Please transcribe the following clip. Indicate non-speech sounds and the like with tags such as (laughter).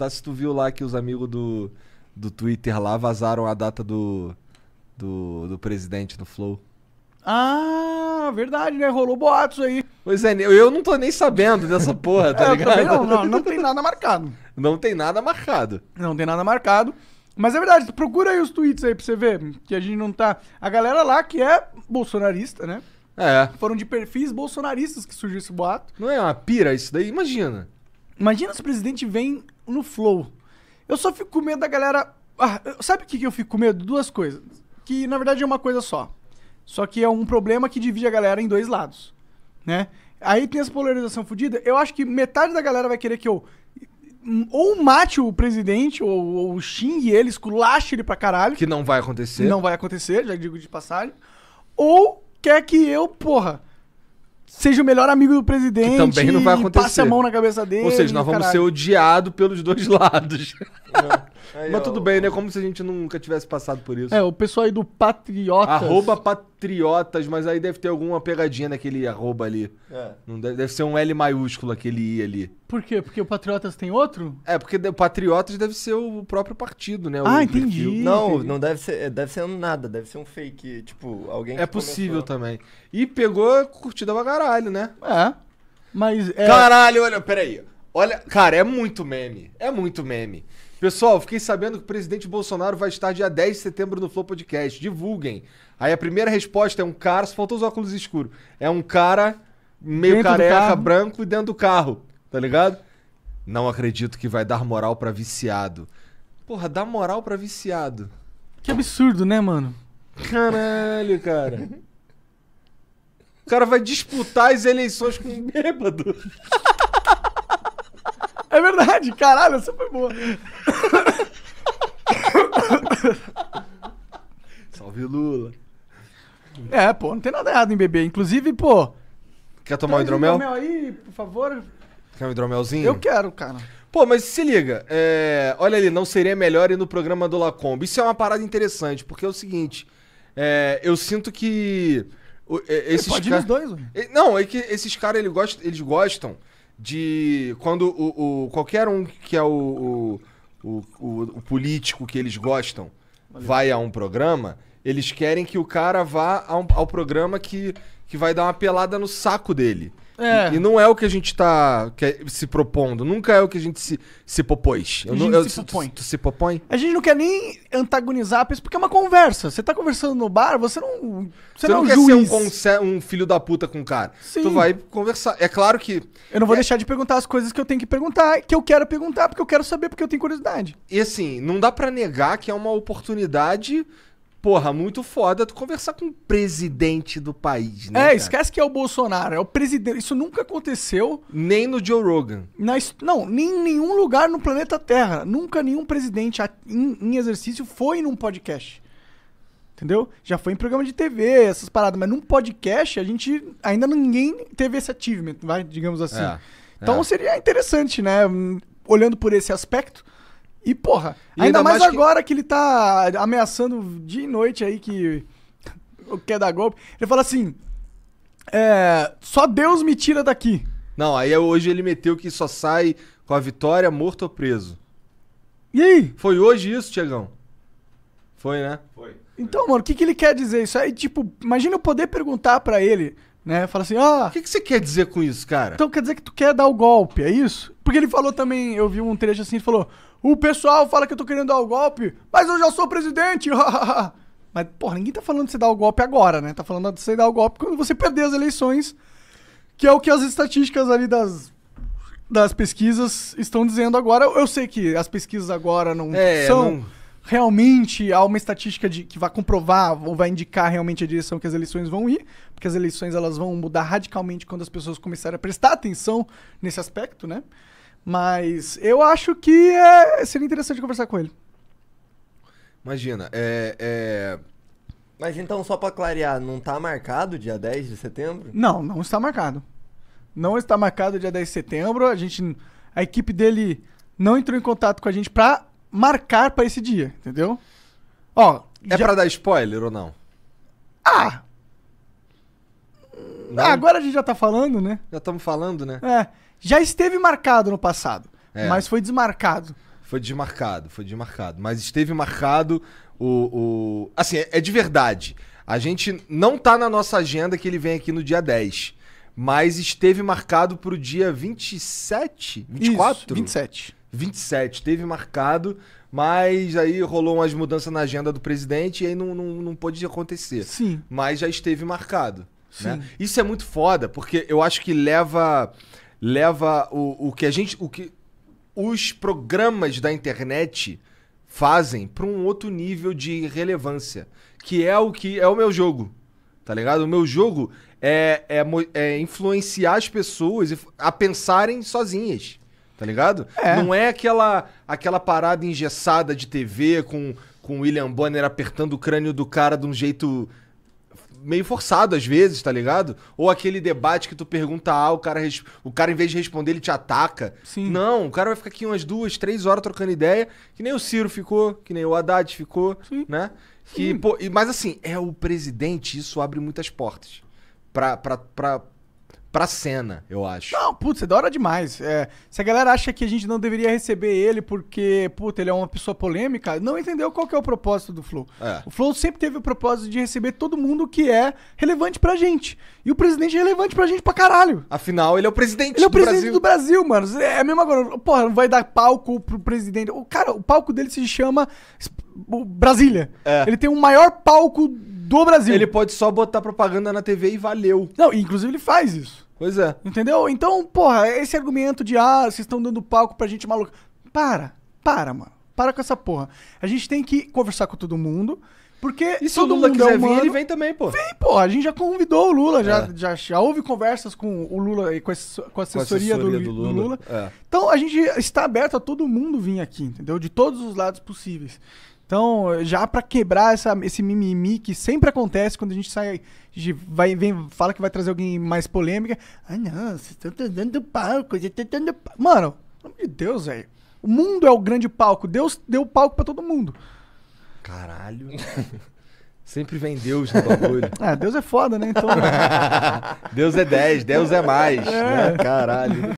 perguntar se tu viu lá que os amigos do, do Twitter lá vazaram a data do, do, do presidente do Flow. Ah, verdade, né? Rolou boatos aí. Pois é, eu não tô nem sabendo dessa porra, tá é, ligado? Não, não, não tem nada marcado. Não tem nada marcado. Não tem nada marcado. Mas é verdade, procura aí os tweets aí pra você ver. Que a gente não tá. A galera lá que é bolsonarista, né? É. Foram de perfis bolsonaristas que surgiu esse boato. Não é uma pira isso daí? Imagina. Imagina se o presidente vem no flow. Eu só fico com medo da galera. Ah, sabe o que, que eu fico com medo? Duas coisas. Que na verdade é uma coisa só. Só que é um problema que divide a galera em dois lados. Né? Aí tem essa polarização fodida. Eu acho que metade da galera vai querer que eu ou mate o presidente, ou, ou xingue ele, esculache ele pra caralho. Que não vai acontecer. Não vai acontecer, já digo de passagem. Ou quer que eu, porra, seja o melhor amigo do presidente. também não vai acontecer. Passa a mão na cabeça dele. Ou seja, nós vamos caralho. ser odiados pelos dois (laughs) lados. Aí, Mas ó, tudo bem, né? Como se a gente nunca tivesse passado por isso. É, o pessoal aí do Patriotas. Arroba Patriotas, mas aí deve ter alguma pegadinha naquele arroba ali. É. Não deve, deve ser um L maiúsculo aquele I ali. Por quê? Porque o Patriotas tem outro? É, porque o Patriotas deve ser o próprio partido, né? O ah, entendi. Perfil. Não, não deve ser, deve ser nada, deve ser um fake, tipo, alguém É possível começou. também. E pegou curtida pra caralho, né? É. Mas é... Caralho, olha, peraí. Olha, cara, é muito meme. É muito meme. Pessoal, fiquei sabendo que o presidente Bolsonaro vai estar dia 10 de setembro no Flow Podcast. Divulguem. Aí a primeira resposta é um cara, só faltou os óculos escuros. É um cara meio dentro careca, branco e dentro do carro, tá ligado? Não acredito que vai dar moral para viciado. Porra, dá moral para viciado. Que absurdo, né, mano? Caralho, cara. O cara vai disputar as eleições com um bêbado. (laughs) É verdade, caralho, essa foi boa. Salve Lula. É, pô, não tem nada errado em beber. Inclusive, pô. Quer tomar um hidromel? hidromel aí, por favor. Quer um hidromelzinho? Eu quero, cara. Pô, mas se liga, é, olha ali, não seria melhor ir no programa do Lacombe. Isso é uma parada interessante, porque é o seguinte, é, eu sinto que o, é, esses dois, Não, é que esses caras eles gostam de quando o, o qualquer um que é o, o, o político que eles gostam Valeu. vai a um programa, eles querem que o cara vá ao, ao programa que, que vai dar uma pelada no saco dele. É. E, e, não é o que a gente tá que, é, se propondo. Nunca é o que a gente se, se propôs. Eu a gente não, eu, se propõe. Tu, tu, se propõe? A gente não quer nem antagonizar porque é uma conversa. Você tá conversando no bar, você não. Você, você não, não é quer juiz. ser um, conce, um filho da puta com o cara. Sim. Tu vai conversar. É claro que. Eu não vou é... deixar de perguntar as coisas que eu tenho que perguntar, que eu quero perguntar, porque eu quero saber, porque eu tenho curiosidade. E assim, não dá para negar que é uma oportunidade porra, muito foda tu conversar com o presidente do país, né? É, cara? esquece que é o Bolsonaro, é o presidente. Isso nunca aconteceu. Nem no Joe Rogan. Na, não, nem em nenhum lugar no planeta Terra. Nunca nenhum presidente em, em exercício foi num podcast. Entendeu? Já foi em programa de TV, essas paradas, mas num podcast a gente ainda ninguém teve esse achievement, vai, digamos assim. É, então é. seria interessante, né? Olhando por esse aspecto, e, porra, ainda, ainda, mais, mais que... agora que ele tá ameaçando de noite aí que (laughs) quer dar golpe. Ele fala assim: é, só Deus me tira daqui. Não, aí hoje ele meteu que só sai com a vitória morto ou preso. E aí? Foi hoje isso, Tiagão? Foi, né? Foi. Então, mano, o que, que ele quer dizer? Isso aí, tipo, imagina eu poder perguntar para ele. Né? Fala assim, ó. Ah, o que, que você quer dizer com isso, cara? Então quer dizer que tu quer dar o golpe, é isso? Porque ele falou também, eu vi um trecho assim, ele falou: o pessoal fala que eu tô querendo dar o golpe, mas eu já sou presidente. (laughs) mas, porra, ninguém tá falando de você dar o golpe agora, né? Tá falando de você dar o golpe quando você perder as eleições, que é o que as estatísticas ali das das pesquisas estão dizendo agora. Eu sei que as pesquisas agora não é, são não realmente há uma estatística de, que vai comprovar ou vai indicar realmente a direção que as eleições vão ir, porque as eleições elas vão mudar radicalmente quando as pessoas começarem a prestar atenção nesse aspecto, né? Mas eu acho que é, seria interessante conversar com ele. Imagina, é, é... Mas então, só para clarear, não está marcado dia 10 de setembro? Não, não está marcado. Não está marcado dia 10 de setembro. A gente, a equipe dele não entrou em contato com a gente para marcar para esse dia, entendeu? Ó, é já... para dar spoiler ou não? Ah. não! Ah, agora a gente já tá falando, né? Já estamos falando, né? É. Já esteve marcado no passado, é. mas foi desmarcado. Foi desmarcado, foi desmarcado. Mas esteve marcado o. o... Assim, é, é de verdade. A gente não tá na nossa agenda que ele vem aqui no dia 10. Mas esteve marcado pro dia 27? 24? Isso, 27. 27. Teve marcado, mas aí rolou umas mudanças na agenda do presidente e aí não, não, não pôde acontecer. Sim. Mas já esteve marcado. Né? Isso é muito foda, porque eu acho que leva leva o, o que a gente. O que os programas da internet fazem para um outro nível de relevância. Que é o que é o meu jogo. Tá ligado? O meu jogo é, é, é influenciar as pessoas a pensarem sozinhas tá ligado? É. Não é aquela aquela parada engessada de TV com com William Bonner apertando o crânio do cara de um jeito meio forçado às vezes, tá ligado? Ou aquele debate que tu pergunta A, ah, o cara, o cara em vez de responder ele te ataca. Sim. Não, o cara vai ficar aqui umas duas, três horas trocando ideia, que nem o Ciro ficou, que nem o Haddad ficou, Sim. né? Que, pô, mas assim, é o presidente, isso abre muitas portas. Pra, pra, pra, pra cena, eu acho. Não, putz, é da hora demais. É, se a galera acha que a gente não deveria receber ele porque, puta, ele é uma pessoa polêmica, não entendeu qual que é o propósito do Flow. É. O Flow sempre teve o propósito de receber todo mundo que é relevante pra gente. E o presidente é relevante pra gente pra caralho. Afinal, ele é o presidente Ele é o do presidente Brasil. do Brasil, mano. É a mesma coisa. Porra, não vai dar palco pro presidente. O cara, o palco dele se chama Brasília. É. Ele tem o maior palco do Brasil. Ele pode só botar propaganda na TV e valeu. Não, inclusive ele faz isso. Pois é. Entendeu? Então, porra, esse argumento de ah, vocês estão dando palco pra gente maluca. Para, para, mano. Para com essa porra. A gente tem que conversar com todo mundo. Porque e se todo o Lula mundo é quiser é humano, vir, ele vem também, pô. Vem, pô. A gente já convidou o Lula, é. já, já, já houve conversas com o Lula e com a, com a, assessoria, com a assessoria, do, do Lula. Do Lula. É. Então a gente está aberto a todo mundo vir aqui, entendeu? De todos os lados possíveis. Então, já para quebrar essa, esse mimimi que sempre acontece quando a gente sai, a gente vai, vem, fala que vai trazer alguém mais polêmica. Ah, não, vocês estão dando palco, vocês estão dando palco. Mano, pelo amor de Deus, velho. O mundo é o grande palco. Deus deu palco para todo mundo. Caralho. (laughs) Sempre vem Deus no bagulho. (laughs) Ah, Deus é foda, né? Então. (laughs) Deus é 10, Deus é mais. É. Né? Caralho.